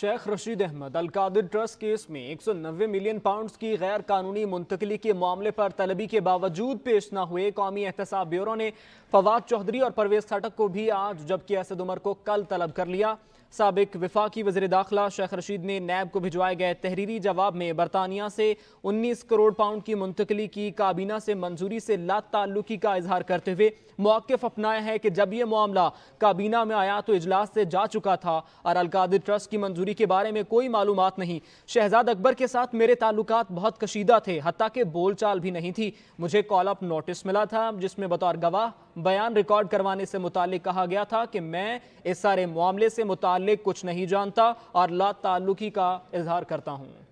Sheikh Rashid Ahmed Alqadir trust case में 190 million pounds की गैर कानूनी मुंतकली के मामले पर तलबी के बावजूद पेश न हुए कौमी एहतसाब ब्यूरो ने फवाद चौधरी और परवेज खटक को भी आज जबकि असद उमर को कल तलब कर लिया सबक विफाकी वजी दाखिला शेख रशीद ने नैब को भिजवाए गए तहरीरी जवाब में बरतानिया से 19 करोड़ पाउंड की मुंतकली की काबीना से मंजूरी से तल्लुकी का इजहार करते हुए मौकफ अपनाया है कि जब यह मामला काबीना में आया तो इजलास से जा चुका था और अलकादिर ट्रस्ट की मंजूरी मंजूरी के बारे में कोई मालूम नहीं शहजाद अकबर के साथ मेरे ताल्लुक बहुत कशीदा थे हती के बोलचाल भी नहीं थी मुझे कॉल अप नोटिस मिला था जिसमें बतौर गवाह बयान रिकॉर्ड करवाने से मुतल कहा गया था कि मैं इस सारे मामले से मुतल कुछ नहीं जानता और ला ताल्लुकी का इजहार करता हूँ